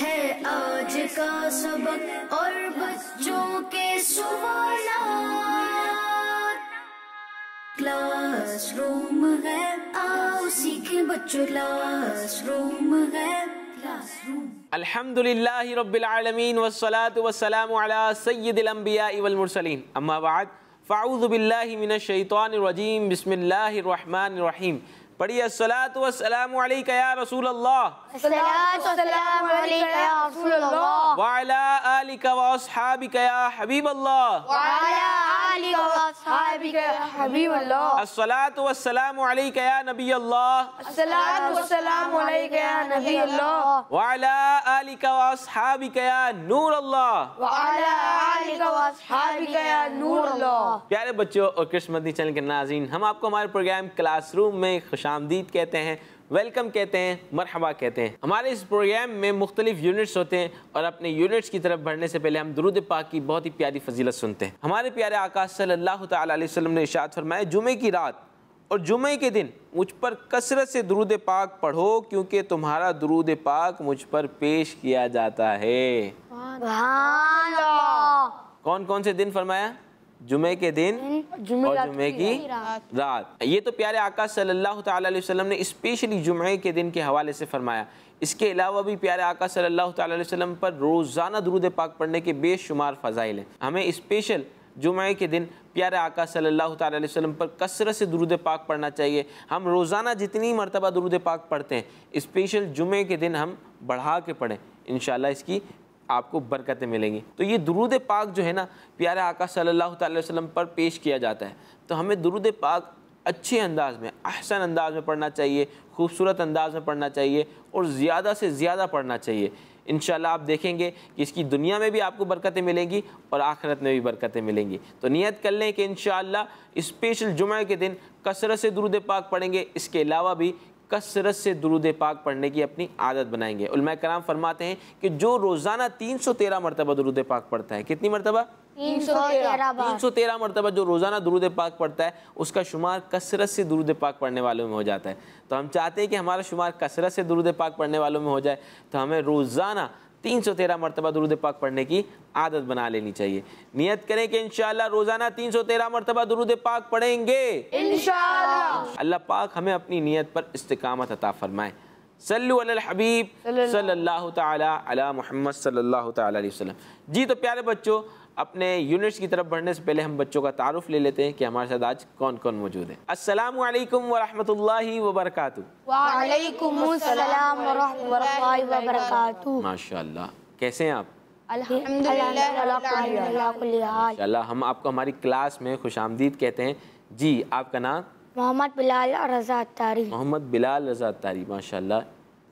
है आज का सबक और बच्चों के सवाल क्लासरूम है आओ सीखे बच्चों क्लासरूम है क्लासरूम لله رب العالمين والصلاة والسلام على سيد الأنبياء والمرسلين أما अम्मा فاعوذ بالله من الشيطان الرجيم بسم الله الرحمن الرحيم بريء الصلاة والسلام عليك يا रसूल الله प्यारे बच्चों और कृष्ण चैनल के नाजीन हम आपको हमारे प्रोग्राम क्लासरूम में खुशामदीद कहते हैं वेलकम कहते हैं मरहबा कहते हैं हमारे इस प्रोग्राम में मुख्तलिफ यूनिट्स होते हैं और अपने यूनिट्स की तरफ बढ़ने से पहले हम दरुद पाक की बहुत ही प्यारी फजीलत सुनते हैं हमारे प्यारे आकाश सल्लल्लाहु अलैहि वसल्लम ने इशात फरमाया जुमे की रात और जुमे के दिन मुझ पर कसरत से दरुद पाक पढ़ो क्योंकि तुम्हारा दरुद पाक मुझ पर पेश किया जाता है कौन कौन से दिन फरमाया जुमे के दिन जुमे और जुमे की, रात।, ये तो प्यारे आकाश सल्लल्लाहु अलैहि वसल्लम ने स्पेशली जुमे के दिन के हवाले से फरमाया इसके अलावा भी प्यारे आकाश सल्लल्लाहु अलैहि वसल्लम पर रोज़ाना दरूद पाक पढ़ने के बेशुमार फ़जाइल हैं हमें स्पेशल जुमे के दिन प्यारे आका सल्लल्लाहु अलैहि वसल्लम पर कसरत से दुरुद पाक पढ़ना चाहिए हम रोज़ाना जितनी मरतबा दुरुद पाक पढ़ते हैं स्पेशल जुमे के दिन हम बढ़ा के पढ़ें इन इसकी आपको बरकतें मिलेंगी तो ये दुरूद पाक जो है ना प्यारे आका सल्लल्लाहु अलैहि वसल्लम पर पेश किया जाता है तो हमें दुरूद पाक अच्छे अंदाज में अहसन अंदाज में पढ़ना चाहिए खूबसूरत अंदाज में पढ़ना चाहिए और ज़्यादा से ज़्यादा पढ़ना चाहिए इन आप देखेंगे कि इसकी दुनिया में भी आपको बरकतें मिलेंगी और आखिरत में भी बरकतें मिलेंगी तो नियत कर लें कि इन स्पेशल जुमे के दिन कसरत से दुरुद पाक पढ़ेंगे इसके अलावा भी कसरत से दरूद पाक पढ़ने की अपनी आदत बनाएंगे उलमा कराम फरमाते हैं कि जो रोज़ाना तीन सौ तेरह मरतबा दरूद पाक पढ़ता है कितनी मरतबा तीन सौ तेरह मरतबा जो रोज़ाना दरूद पाक पढ़ता है उसका शुमार कसरत से दरूद पाक पढ़ने वालों में हो जाता है तो हम चाहते हैं कि हमारा शुमार कसरत से दरूद पाक पढ़ने वालों में हो जाए तो हमें रोज़ाना तीन सौ तेरह मरतबा दरूद पाक पढ़ने की आदत बना लेनी चाहिए नियत करें कि इनशाला रोज़ाना तीन सौ तेरह मरतबा दरूद पाक पढ़ेंगे अल्लाह पाक हमें अपनी नीयत पर इस्तकामत अता फरमाए सल्लल्लाहु तआला अला मोहम्मद सल्लल्लाहु अलैहि वसल्लम जी तो प्यारे बच्चों अपने यूनिट्स की तरफ बढ़ने से पहले हम बच्चों का तारुफ ले लेते हैं कि हमारे साथ आज कौन कौन मौजूद है असलम वरहमल वबरक माशा कैसे हैं आप अल्लाह हम आपको हमारी क्लास में खुश आमदीद कहते हैं जी आपका नाम मोहम्मद बिलाल रजा तारी मोहम्मद बिलाल रजा तारी माशा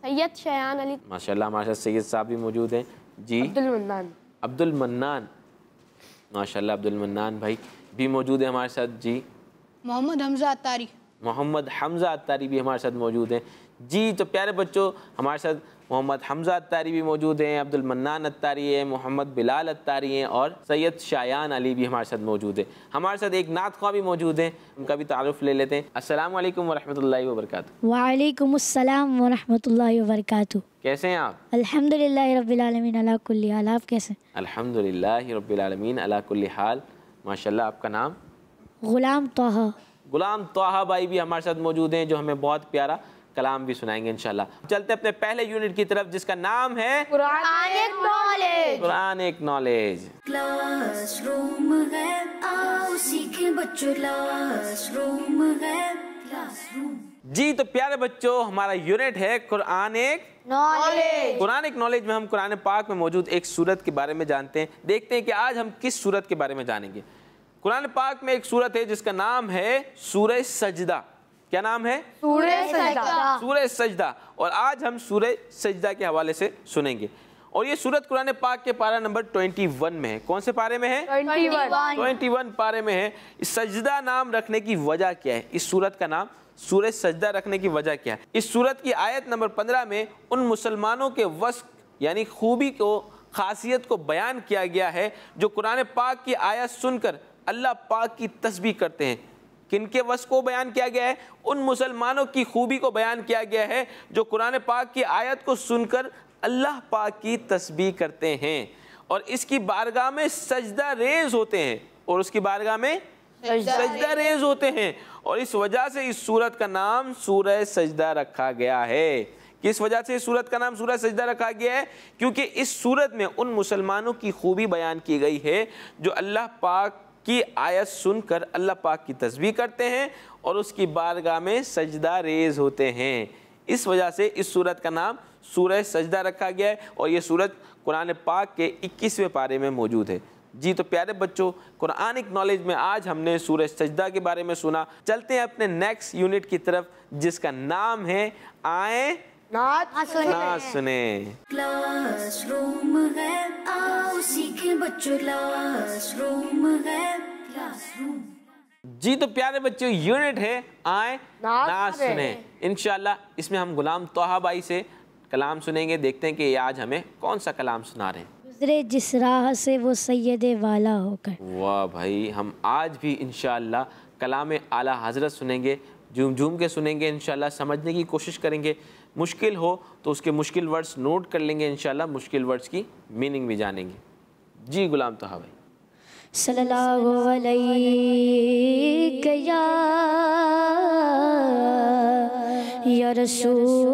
सैयद शयान अली माशाल्लाह हमारे साथ सैयद साहब भी मौजूद हैं जी अब्दुल मन्नान अब्दुल मन्नान माशा अब्दुलमन्नान भाई भी मौजूद है हमारे साथ जी मोहम्मद हमजा अतारी मोहम्मद हमजा अतारी भी हमारे साथ मौजूद हैं जी तो प्यारे बच्चों हमारे साथ मोहम्मद हमजा अतारी भी मौजूद हैं अब्दुल मन्नान अतारी है मोहम्मद बिलाल अतारी हैं और सैयद शायान अली भी हमारे साथ मौजूद है हमारे साथ एक नात ख्वा भी मौजूद हैं उनका भी तारुफ ले लेते हैं असल वरहमल वरक वालेकुम वरहमल वरक कैसे हैं आप अलहमदिल्ला आप कैसे अलहमदिल्ला रबालमीन अलाकुल्ल हाल माशाल्लाह आपका नाम ग़ुलाम तोहा ग़ुलाम तोहा भाई भी हमारे साथ मौजूद हैं जो हमें बहुत प्यारा कलाम भी सुनाएंगे इनशाला चलते अपने पहले यूनिट की तरफ जिसका नाम है नॉलेज जी तो प्यारे बच्चों हमारा यूनिट है कुरान एक नॉलेज कुरान एक नॉलेज में हम कुरान पाक में मौजूद एक सूरत के बारे में जानते हैं देखते हैं कि आज हम किस सूरत के बारे में जानेंगे कुरान पाक में एक सूरत है जिसका नाम है सूरह सजदा क्या नाम है सूर्य सजदा सूर्य सजदा और आज हम सूर्य सजदा के हवाले से सुनेंगे और ये सूरत कुरान पाक के पारा नंबर 21 में है कौन से पारे में है 21 21 पारे में है इस सजदा नाम रखने की वजह क्या है इस सूरत का नाम सूर्य सजदा रखने की वजह क्या है इस सूरत की आयत नंबर 15 में उन मुसलमानों के वस्क यानी खूबी को खासियत को बयान किया गया है जो कुरान पाक की आयत सुनकर अल्लाह पाक की तस्बी करते हैं किन के वस को बयान किया गया है उन मुसलमानों की खूबी को बयान किया गया है जो कुरान पाक की आयत को सुनकर अल्लाह पाक की तस्बी करते हैं और इसकी बारगाह में सजदा रेज होते हैं और उसकी बारगाह में सजदा रेज होते हैं और इस वजह से इस सूरत का नाम सूरह सजदा रखा गया है किस वजह से इस सूरत का नाम सूरह सजदा रखा गया है क्योंकि इस सूरत में उन मुसलमानों की खूबी बयान की गई है जो अल्लाह पाक की आयत सुनकर अल्लाह पाक की तस्वीर करते हैं और उसकी बारगाह में सजदा रेज होते हैं इस वजह से इस सूरत का नाम सूरह सजदा रखा गया है और ये सूरत कुरान पाक के इक्कीसवें पारे में मौजूद है जी तो प्यारे बच्चों कुरानिक नॉलेज में आज हमने सूरज सजदा के बारे में सुना चलते हैं अपने नेक्स्ट यूनिट की तरफ जिसका नाम है आए ना हाँ, सुने ना हाँ, सुने क्लासरूम है आओ सीखें बच्चों क्लासरूम है क्लासरूम जी तो प्यारे बच्चों यूनिट है आए ना, ना सुने इनशाला इसमें हम गुलाम तोहा भाई से कलाम सुनेंगे देखते हैं कि आज हमें कौन सा कलाम सुना रहे हैं गुजरे जिस राह से वो सैयद वाला होकर वाह भाई हम आज भी इनशाला कलाम आला हजरत सुनेंगे झूम झूम के सुनेंगे इन समझने की कोशिश करेंगे मुश्किल हो तो उसके मुश्किल वर्ड्स नोट कर लेंगे इन मुश्किल वर्ड्स की मीनिंग भी जानेंगे जी गुलाम तो भाई सल्लल्लाहु अलैहि या रसूल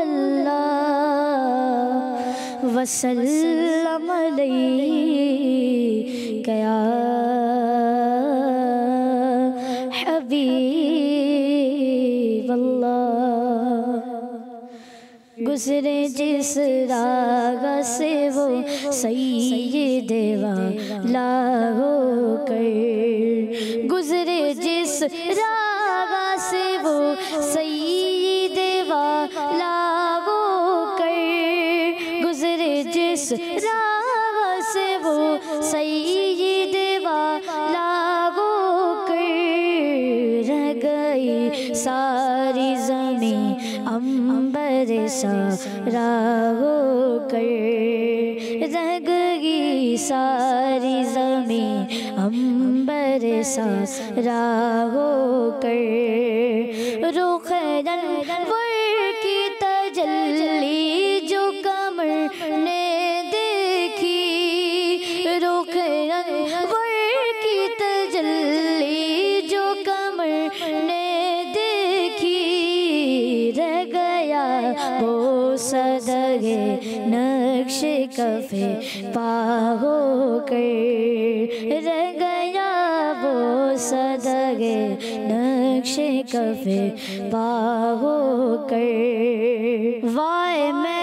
अल्लाह वसल्लम अलैहि गुजरे जिस राग से वो सही देवा लागो कर गुजरे जिस राग से वो सही देवा लागो कर गुजरे जिस राग से वो सही सा कर रह गई सारी जमी अम्बर सा राहो कर रुख रंग सदगे नक्श कफे पाहो कर गया वो सदगे नक्श कफे पाहो कर वाय मैं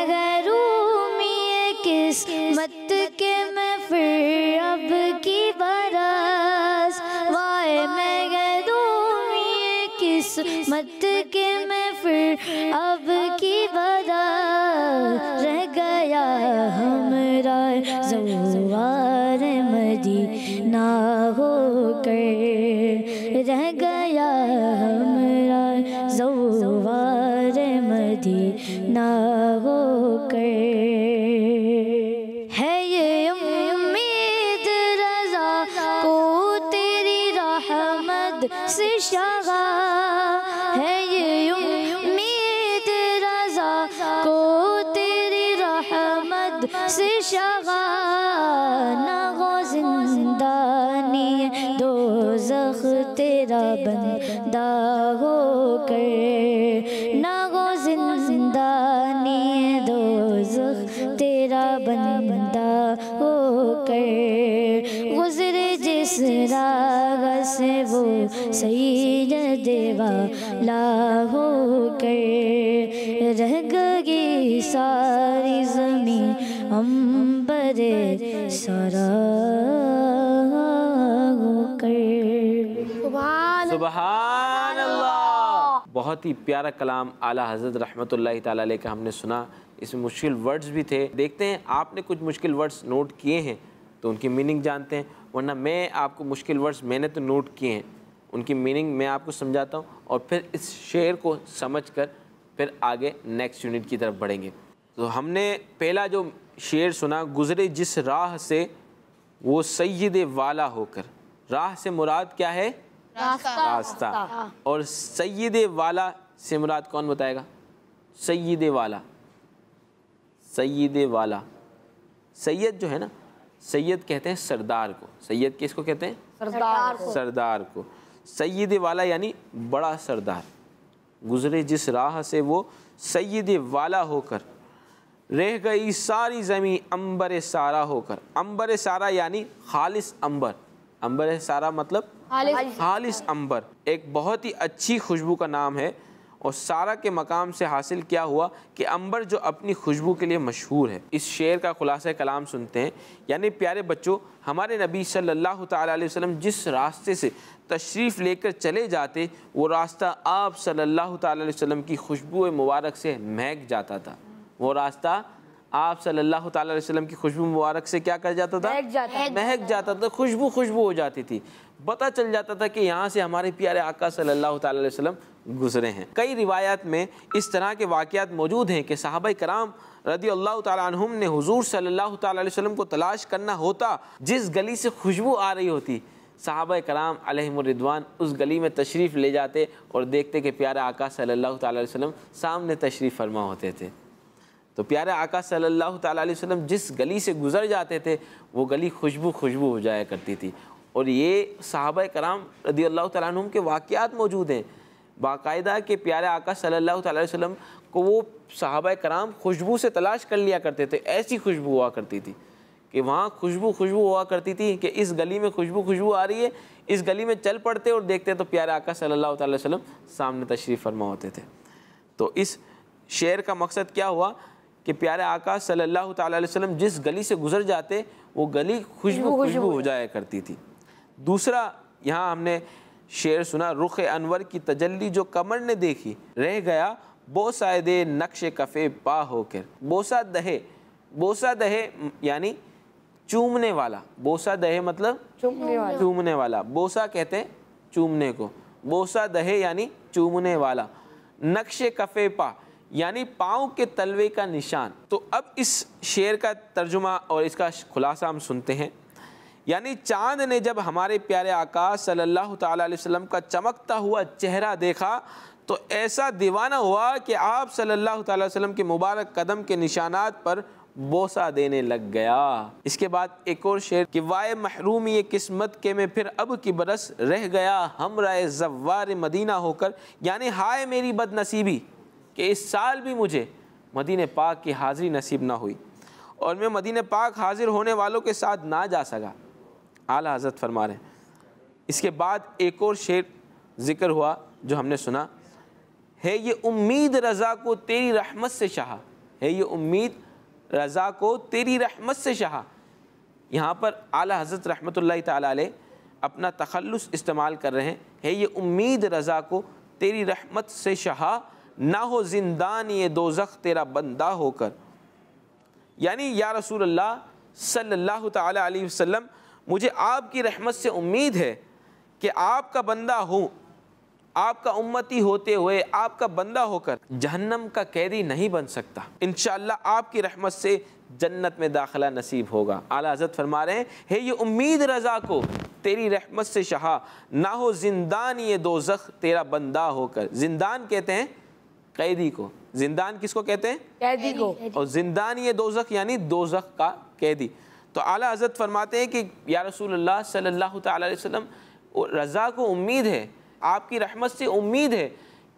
अंबर कर बहुत ही प्यारा कलाम आला हजरत रहमत ताला का हमने सुना इसमें मुश्किल वर्ड्स भी थे देखते हैं आपने कुछ मुश्किल वर्ड्स नोट किए हैं तो उनकी मीनिंग जानते हैं वरना मैं आपको मुश्किल वर्ड्स मैंने तो नोट किए हैं उनकी मीनिंग मैं आपको समझाता हूँ और फिर इस शेर को समझ कर फिर आगे नेक्स्ट यूनिट की तरफ बढ़ेंगे तो हमने पहला जो शेर सुना गुज़रे जिस राह से वो सैद वाला होकर राह से मुराद क्या है रास्ता, रास्ता।, और सैद वाला से मुराद कौन बताएगा सैद वाला सैद वाला सैयद जो है ना सैयद कहते हैं सरदार को सैयद किसको कहते हैं सरदार को सरदार को सैद वाला यानी बड़ा सरदार गुज़रे जिस राह से वो सैद वाला होकर रह गई सारी ज़मीन अंबर सारा होकर अंबर सारा यानी खालिस अंबर अंबर सारा मतलब खालिस अंबर एक बहुत ही अच्छी खुशबू का नाम है और सारा के मकाम से हासिल क्या हुआ कि अंबर जो अपनी खुशबू के लिए मशहूर है इस शेर का खुलासा कलाम सुनते हैं यानी प्यारे बच्चों हमारे नबी सल्लल्लाहु अलैहि वसल्लम जिस रास्ते से तशरीफ़ लेकर चले जाते वो रास्ता आप सल्लल्लाहु अलैहि वसल्लम की खुशबू मुबारक से महक जाता था वो रास्ता आप सल्लल्लाहु अलैहि वसल्लम की खुशबू मुबारक से क्या कर जाता था महक जाता, महक जाता था खुशबू खुशबू हो जाती थी पता चल जाता था कि यहाँ से हमारे प्यारे आका सल्लल्लाहु अलैहि वसल्लम गुजरे हैं कई रिवायात में इस तरह के वाक़ात मौजूद हैं कि साहब कराम रदी अल्लाह तुम ने हजूर सल्लल्लाहु तसलम को तलाश करना होता जिस गली से खुशबू आ रही होती साहब कराम अलहमरिदवान उस गली में तशरीफ़ ले जाते और देखते कि प्यारा आका सल्ला अलैहि सामने तशरीफ़ फरमा होते थे तो प्यारे आका सल्लल्लाहु अलैहि वसल्लम जिस गली से गुज़र जाते थे वो गली खुशबू खुशबू हो जाया करती थी और ये साहब कराम रदी अल्लाह तुम के वाक़ात मौजूद हैं बाकायदा के प्यारे आका सल्लल्लाहु अलैहि वसल्लम को वो साहब कराम खुशबू से तलाश कर लिया करते थे ऐसी खुशबू हुआ करती थी कि वहाँ खुशबू खुशबू हुआ करती थी कि इस गली में खुशबू खुशबू आ रही है इस गली में चल पड़ते और देखते तो प्यारे आका सल्लल्लाहु अलैहि वसल्लम सामने तशरीफ़ फरमा होते थे तो इस शेर का मकसद क्या हुआ कि प्यारे आका सल्लल्लाहु अलैहि वसल्लम जिस गली से गुजर जाते वो गली खुशबू खुशबू हो जाया करती थी दूसरा यहाँ हमने शेर सुना रुख अनवर की तजल्ली जो कमर ने देखी रह गया बोसा दे नक्श कफ़े पा होकर बोसा दहे बोसा दहे यानी चूमने वाला बोसा दहे मतलब चूमने वाला चूमने वाला बोसा कहते हैं चूमने को बोसा दहे यानी चूमने वाला नक्श कफ़े पा यानी पाँव के तलवे का निशान तो अब इस शेर का तर्जुमा और इसका खुलासा हम सुनते हैं यानी चांद ने जब हमारे प्यारे आकाश सल्लल्लाहु अलैहि वसल्लम का चमकता हुआ चेहरा देखा तो ऐसा दीवाना हुआ कि आप सल्लल्लाहु अलैहि वसल्लम के मुबारक कदम के निशानात पर बोसा देने लग गया इसके बाद एक और शेर कि वाय महरूम ये किस्मत के में फिर अब की बरस रह गया हम राय जव्वार मदीना होकर यानी हाय मेरी बदनसीबी कि इस साल भी मुझे मदीन पाक की हाज़िरी नसीब ना हुई और मैं मदीन पाक हाज़िर होने वालों के साथ ना जा सका आला हज़रत फरमा रहे इसके बाद एक और शेर ज़िक्र हुआ जो हमने सुना है ये उम्मीद रज़ा को तेरी रहमत से शाह है ये उम्मीद रज़ा को तेरी रहमत से शाह यहाँ पर आला हज़रत रहमत लाल अपना तखलस इस्तेमाल कर रहे हैं है ये उम्मीद रज़ा को तेरी रहमत से शाह ना हो जिंदान ये दो तेरा बंदा होकर यानी या रसूल अल्लाह सल्लल्लाहु अलैहि वसल्लम मुझे आपकी रहमत से उम्मीद है कि आपका बंदा हूँ आपका उम्मती होते हुए आपका बंदा होकर जहन्नम का कैदी नहीं बन सकता इन आपकी रहमत से जन्नत में दाखिला नसीब होगा आला हजरत फरमा रहे हैं हे ये उम्मीद रज़ा को तेरी रहमत से शहा ना हो जिंदान ये दो तेरा बंदा होकर जिंदान कहते हैं कैदी को जिंदान किसको कहते हैं कैदी को और जिंदान ये दोजख यानी दोजख का कैदी तो आला हजरत फरमाते हैं कि या रसूल अल्लाह सल्लल्लाहु अलैहि वसल्लम रज़ा को उम्मीद है आपकी रहमत से उम्मीद है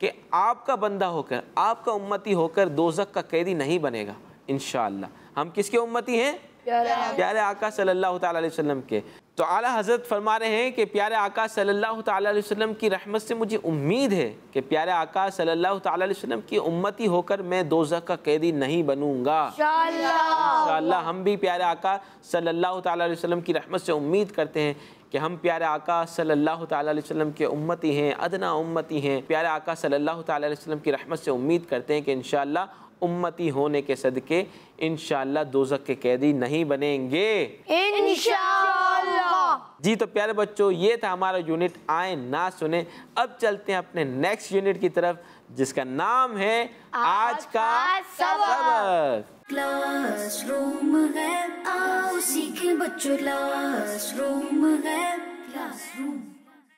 कि आपका बंदा होकर आपका उम्मती होकर दोजख का कैदी नहीं बनेगा इन हम किसके उम्मती हैं प्यारे आका सल्लल्लाहु अलैहि वसल्लम के तो आला हजरत फरमा रहे हैं कि प्यारे आका सल्लल्लाहु अलैहि वसल्लम की रहमत से मुझे उम्मीद है कि प्यारे आका सल्लल्लाहु अलैहि वसल्लम की उम्मती होकर मैं दो का कैदी नहीं बनूंगा इंशाल्लाह हम भी प्यारे आका सल्लल्लाहु अलैहि वसल्लम की रहमत से उम्मीद करते हैं कि हम प्यारे आका सल्लल्लाहु अलैहि वसल्लम के उम्मती हैं अदना उम्मती हैं प्यारे आका सल्लल्लाहु अलैहि वसल्लम की रहमत से उम्मीद करते हैं कि इंशाल्लाह उम्मती होने के सदक़े इन दोजक के कैदी नहीं बनेंगे जी तो प्यारे बच्चों ये था हमारा यूनिट आए ना सुने अब चलते हैं अपने नेक्स्ट यूनिट की तरफ जिसका नाम है आज, आज का सबक क्लासरूम है आओ सीखें बच्चों क्लासरूम है क्लासरूम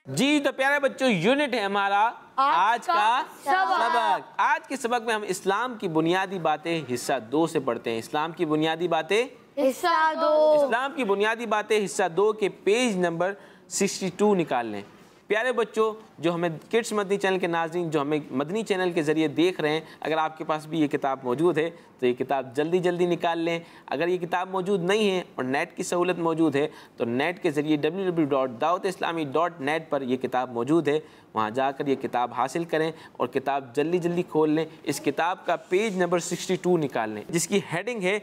जी तो प्यारे बच्चों यूनिट है हमारा आज, आज का, का सबक।, सबक आज के सबक में हम इस्लाम की बुनियादी बातें हिस्सा दो से पढ़ते हैं इस्लाम की बुनियादी बातें हिस्सा दो इस्लाम की बुनियादी बातें हिस्सा दो के पेज नंबर 62 निकाल लें प्यारे बच्चों जो हमें किड्स मदनी चैनल के नाजरन जो हमें मदनी चैनल के ज़रिए देख रहे हैं अगर आपके पास भी ये किताब मौजूद है तो ये किताब जल्दी जल्दी निकाल लें अगर ये किताब मौजूद नहीं है और नेट की सहूलत मौजूद है तो नेट के ज़रिए डब्ल्यू पर यह किताब मौजूद है वहाँ जाकर यह किताब हासिल करें और किताब जल्दी जल्दी खोल लें इस किताब का पेज नंबर टू निकाल लें जिसकी हेडिंग है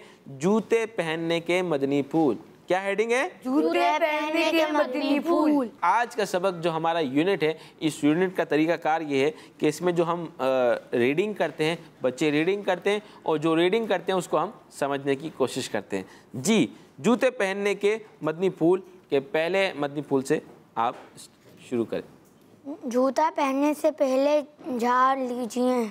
जूते पहनने के मदनी फूल क्या हेडिंग है जूते पहनने के मदनी फूल आज का सबक जो हमारा यूनिट है इस यूनिट का तरीकाकार ये है कि इसमें जो हम रीडिंग करते हैं बच्चे रीडिंग करते हैं और जो रीडिंग करते हैं उसको हम समझने की कोशिश करते हैं जी जूते पहनने के मदनी फूल के पहले मदनी फूल से आप शुरू करें जूता पहनने से पहले झाड़ लीजिए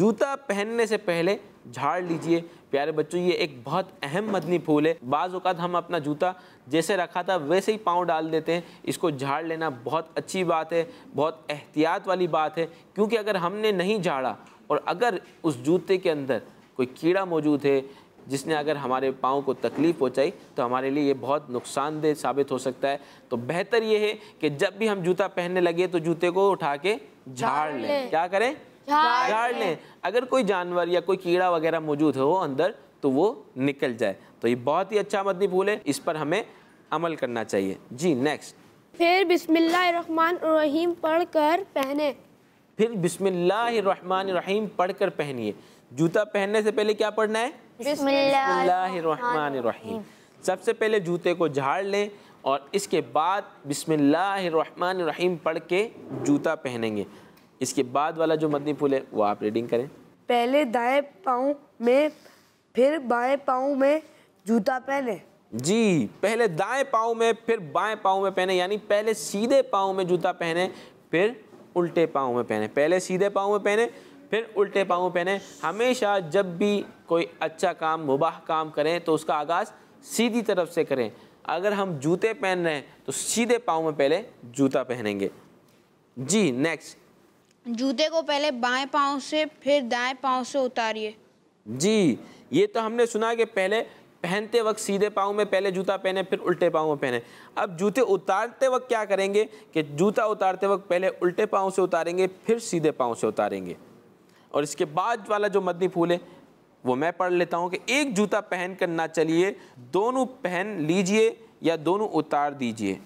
जूता पहनने से पहले झाड़ लीजिए प्यारे बच्चों ये एक बहुत अहम मदनी फूल है बाज़ अवत हम अपना जूता जैसे रखा था वैसे ही पाँव डाल देते हैं इसको झाड़ लेना बहुत अच्छी बात है बहुत एहतियात वाली बात है क्योंकि अगर हमने नहीं झाड़ा और अगर उस जूते के अंदर कोई कीड़ा मौजूद है जिसने अगर हमारे पाँव को तकलीफ़ पहुँचाई तो हमारे लिए ये बहुत नुकसानदेह साबित हो सकता है तो बेहतर ये है कि जब भी हम जूता पहनने लगे तो जूते को उठा के झाड़ लें क्या करें झाड़ लें अगर कोई जानवर या कोई कीड़ा वगैरह मौजूद हो अंदर तो वो निकल जाए तो ये बहुत ही अच्छा मदनी फूल है इस पर हमें अमल करना चाहिए जी नेक्स्ट फिर बिस्मिल्लाहमान पढ़कर पहने फिर बिस्मिल्लाहमान पढ़कर पहनिए जूता पहनने से पहले क्या पढ़ना है बिस्मिल्लाम सबसे पहले जूते को झाड़ लें और इसके बाद बिस्मिल्लाहमान पढ़ के जूता पहनेंगे इसके बाद वाला जो मदनी फूल है वो आप रीडिंग करें पहले दाएं पाँव में फिर बाएं पाँव में जूता पहने जी पहले दाएं पाँव में फिर बाएं पाँव में पहने यानी पहले सीधे पाँव में जूता पहने फिर उल्टे पाँव में पहने पहले सीधे पाँव में पहने फिर उल्टे पाँव में पहने हमेशा जब भी कोई अच्छा काम मुबाह काम करें तो उसका आगाज़ सीधी तरफ से करें अगर हम जूते पहन रहे हैं तो सीधे पाँव में पहले जूता पहनेंगे जी नेक्स्ट जूते को पहले बाएं पाँव से फिर दाएं पाँव से उतारिए जी ये तो हमने सुना कि पहले पहनते वक्त सीधे पाँव में पहले जूता पहने फिर उल्टे पाँव में पहने अब जूते उतारते वक्त क्या करेंगे कि जूता उतारते वक्त पहले उल्टे पाँव से उतारेंगे फिर सीधे पाँव से उतारेंगे और इसके बाद वाला जो मदनी फूल है वो मैं पढ़ लेता हूँ कि एक जूता पहन कर ना चलिए दोनों पहन लीजिए या दोनों उतार दीजिए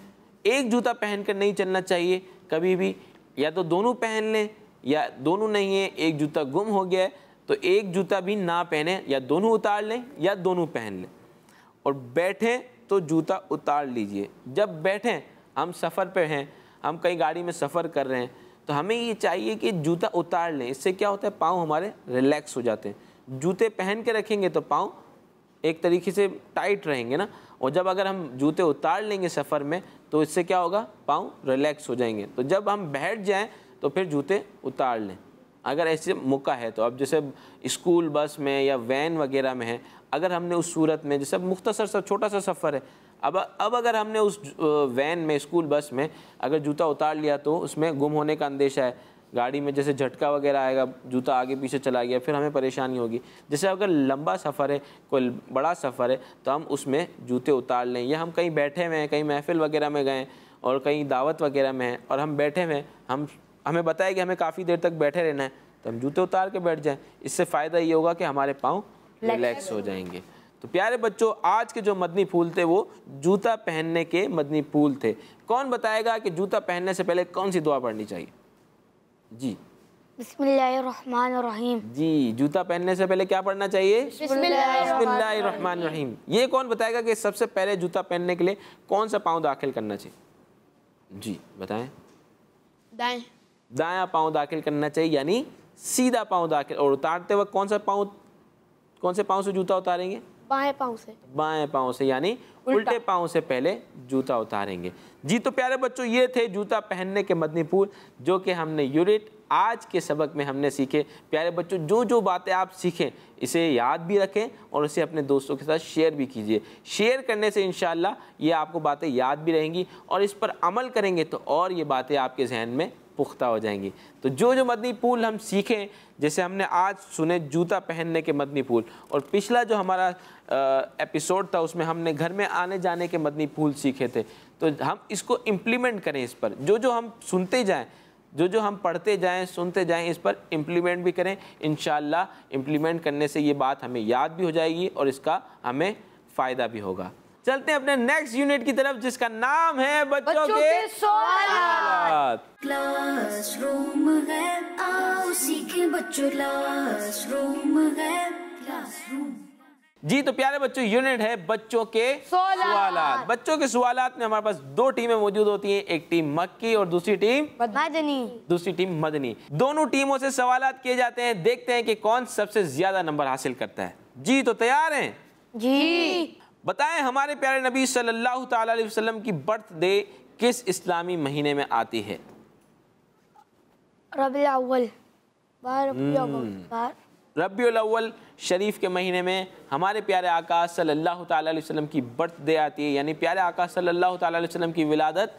एक जूता पहन कर नहीं चलना चाहिए कभी भी या तो दोनों पहन लें या दोनों नहीं है एक जूता गुम हो गया है तो एक जूता भी ना पहने या दोनों उतार लें या दोनों पहन लें और बैठें तो जूता उतार लीजिए जब बैठें हम सफ़र पर हैं हम कहीं गाड़ी में सफ़र कर रहे हैं तो हमें ये चाहिए कि जूता उतार लें इससे क्या होता है पाँव हमारे रिलैक्स हो जाते हैं जूते पहन के रखेंगे तो पाँव एक तरीके से टाइट रहेंगे ना और जब अगर हम जूते उतार लेंगे सफ़र में तो इससे क्या होगा पाँव रिलैक्स हो जाएंगे तो जब हम बैठ जाएँ तो फिर जूते उतार लें अगर ऐसे मौका है तो अब जैसे स्कूल बस में या वैन वगैरह में है अगर हमने उस सूरत में जैसे मुख्तसर सा छोटा सा सफ़र है अब अब अगर हमने उस वैन में स्कूल बस में अगर जूता उतार लिया तो उसमें गुम होने का अंदेशा है गाड़ी में जैसे झटका वगैरह आएगा जूता आगे पीछे चला गया फिर हमें परेशानी होगी जैसे अगर लंबा सफ़र है कोई बड़ा सफ़र है तो हम उसमें जूते उतार लें या हम कहीं बैठे हुए हैं कहीं महफिल वगैरह में गए और कहीं दावत वगैरह में हैं और हम बैठे हुए हैं हम हमें बताया कि हमें काफ़ी देर तक बैठे रहना है तो हम जूते उतार के बैठ जाएँ इससे फ़ायदा ये होगा कि हमारे पाँव रिलैक्स हो जाएंगे तो प्यारे बच्चों आज के जो मदनी फूल थे वो जूता पहनने के मदनी फूल थे कौन बताएगा कि जूता पहनने से पहले कौन सी दुआ पढ़नी चाहिए जी बिस्मिल्लाहिर्रहमानिर्रहीम जी जूता पहनने से पहले क्या पढ़ना चाहिए बिस्मिल्लाहिर्रहमानिर्रहीम ये कौन बताएगा कि सबसे पहले जूता पहनने के लिए कौन सा पाँव दाखिल करना चाहिए जी बताएं दाएं दाया पाँव दाखिल करना चाहिए यानी सीधा पाँव दाखिल और उतारते वक्त कौन सा पाँव कौन से पाँव से जूता उतारेंगे बाएं पाँव से बाएं पाँव से यानी उल्टे पाँव से पहले जूता उतारेंगे जी तो प्यारे बच्चों ये थे जूता पहनने के मदनीपुर जो कि हमने यूनिट आज के सबक में हमने सीखे प्यारे बच्चों जो जो बातें आप सीखें इसे याद भी रखें और इसे अपने दोस्तों के साथ शेयर भी कीजिए शेयर करने से इन ये आपको बातें याद भी रहेंगी और इस पर अमल करेंगे तो और ये बातें आपके जहन में पुख्ता हो जाएंगी तो जो जो मदनी पुल हम सीखें जैसे हमने आज सुने जूता पहनने के मदनी फूल और पिछला जो हमारा एपिसोड था उसमें हमने घर में आने जाने के मदनी फूल सीखे थे तो हम इसको इम्प्लीमेंट करें इस पर जो जो हम सुनते जाएँ जो जो हम पढ़ते जाएं सुनते जाएं इस पर इम्प्लीमेंट भी करें इन इम्प्लीमेंट करने से ये बात हमें याद भी हो जाएगी और इसका हमें फ़ायदा भी होगा चलते हैं अपने नेक्स्ट यूनिट की तरफ जिसका नाम है बच्चों, बच्चों के, सवाल क्लासरूम है आओ सीखें बच्चों क्लासरूम है क्लासरूम जी तो प्यारे बच्चों यूनिट है बच्चों के सवाल बच्चों के सवाल में हमारे पास दो टीमें मौजूद होती हैं एक टीम मक्की और दूसरी टीम मदनी दूसरी टीम मदनी दोनों टीमों से सवाल किए जाते हैं देखते हैं कि कौन सबसे ज्यादा नंबर हासिल करता है जी तो तैयार हैं जी बताएं हमारे प्यारे नबी सल्लल्लाहु अलैहि वसल्लम की बर्थडे किस इस्लामी महीने में आती है रबी अव्वल हम्म। शरीफ के महीने में हमारे प्यारे आकाश सल्लल्लाहु अलैहि वसल्लम की बर्थडे आती है यानी प्यारे आकाश सल्लल्लाहु अलैहि वसल्लम की विलादत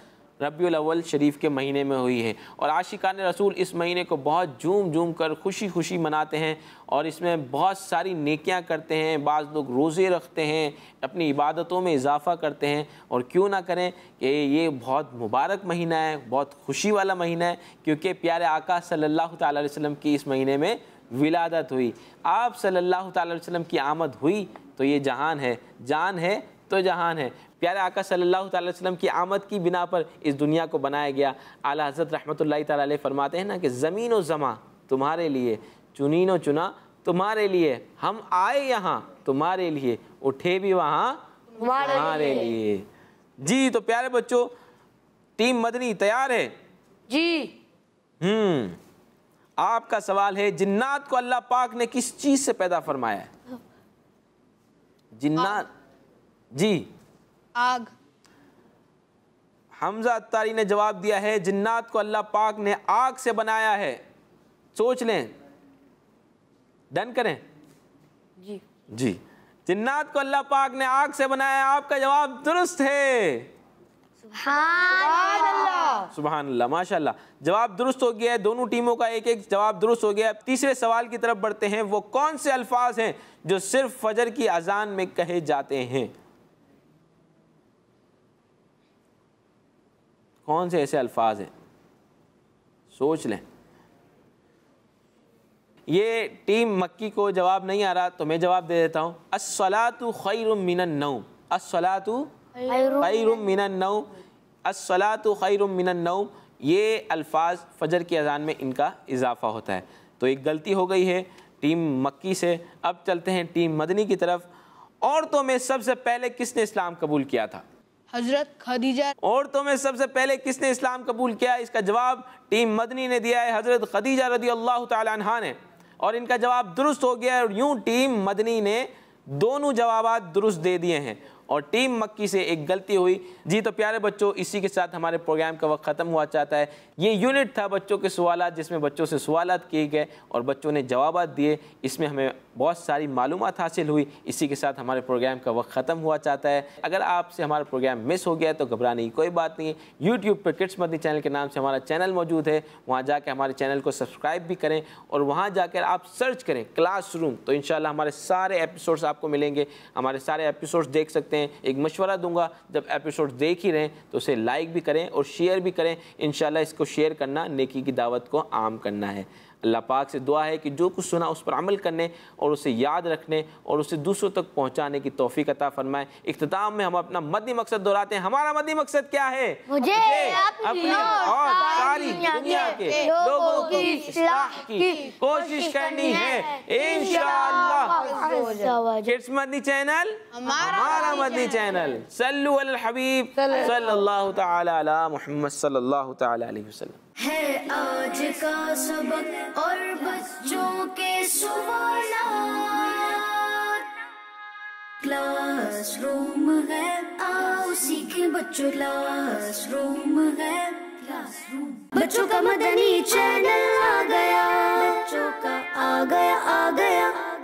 रबी अव्वल शरीफ के महीने में हुई है और आशिकान रसूल इस महीने को बहुत जूम जूम कर खुशी खुशी मनाते हैं और इसमें बहुत सारी नेकियां करते हैं बाज़ लोग रोज़े रखते हैं अपनी इबादतों में इजाफ़ा करते हैं और क्यों ना करें कि ये बहुत मुबारक महीना है बहुत खुशी वाला महीना है क्योंकि प्यारे आका सल्लल्लाहु अलैहि वसल्लम की इस महीने में विलादत हुई आप सल्लल्लाहु अलैहि वसल्लम की आमद हुई तो ये जहान है जान है तो जहान है प्यारे आका सल्लल्लाहु अलैहि वसल्लम की आमद की बिना पर इस दुनिया को बनाया गया आला हज़रत रहमतुल्लाह ताला फरमाते हैं ना कि ज़मीन व जमा तुम्हारे लिए चुनीन चुना तुम्हारे लिए हम आए यहाँ तुम्हारे लिए उठे भी वहाँ तुम्हारे लिए जी तो प्यारे बच्चों टीम मदनी तैयार है जी हम्म आपका सवाल है जिन्नात को अल्लाह पाक ने किस चीज़ से पैदा फरमाया हाँ। जिन्नात जी आग हमजा अत्तारी ने जवाब दिया है जिन्नात को अल्लाह पाक ने आग से बनाया है सोच लें डन करें जी जी जिन्नात को अल्लाह पाक ने आग से बनाया आपका जवाब दुरुस्त है सुबहान अल्लाह माशाल्लाह जवाब दुरुस्त हो गया है दोनों टीमों का एक एक जवाब दुरुस्त हो गया अब तीसरे सवाल की तरफ बढ़ते हैं वो कौन से अल्फाज हैं जो सिर्फ फजर की अजान में कहे जाते हैं कौन से ऐसे अल्फाज हैं सोच लें ये टीम मक्की को जवाब नहीं आ रहा तो मैं जवाब दे देता हूँ असलातु खैरुम मिनन नौ असलातु खैरुम मिनन नौम असलातु खैरुम मिनन नौम ये अल्फाज फजर की अजान में इनका इजाफा होता है तो एक गलती हो गई है टीम मक्की से अब चलते हैं टीम मदनी की तरफ औरतों में सबसे पहले किसने इस्लाम कबूल किया था हजरत खदीजा औरतों में सबसे पहले किसने इस्लाम कबूल किया इसका जवाब टीम मदनी ने दिया है हजरत खदीजा रदी अल्लाह तहा ने और इनका जवाब दुरुस्त हो गया और यूं टीम मदनी ने दोनों जवाब दुरुस्त दे दिए हैं और टीम मक्की से एक गलती हुई जी तो प्यारे बच्चों इसी के साथ हमारे प्रोग्राम का वक्त ख़त्म हुआ चाहता है ये यूनिट था बच्चों के सवाल जिसमें बच्चों से सवाल किए गए और बच्चों ने जवाब दिए इसमें हमें बहुत सारी मालूम हासिल हुई इसी के साथ हमारे प्रोग्राम का वक्त ख़त्म हुआ चाहता है अगर आपसे हमारा प्रोग्राम मिस हो गया तो घबराने की कोई बात नहीं है यूट्यूब पर किट्स मदनी चैनल के नाम से हमारा चैनल मौजूद है वहाँ जाकर हमारे चैनल को सब्सक्राइब भी करें और वहाँ जाकर आप सर्च करें क्लासरूम तो इन हमारे सारे एपिसोड्स आपको मिलेंगे हमारे सारे एपिसोड्स देख सकते हैं हैं एक मशवरा दूंगा जब एपिसोड देख ही रहें तो उसे लाइक भी करें और शेयर भी करें इन इसको शेयर करना नेकी की दावत को आम करना है अल्लाह पाक से दुआ है कि जो कुछ सुना उस पर अमल करने और उसे याद रखने और उसे दूसरों तक पहुँचाने की तोफ़ी अता फ़रमाए इख्ताम में हम अपना मदी मकसद दोहराते हैं हमारा मदी मकसद क्या है मुझे अपने और सारी दुनिया के लोगों की कोशिश करनी है मदनी चैनल हमारा मदनी चैनल सल्लु अल हबीब सल्लल्लाहु ताला मोहम्मद सल्लल्लाहु ताला अलैहि वसल्लम है आज का सबक और बच्चों के सुवर्ण क्लासरूम है आओ सीखे बच्चों क्लासरूम है बच्चों का मदनी चैनल आ गया बच्चों का आ गया आ गया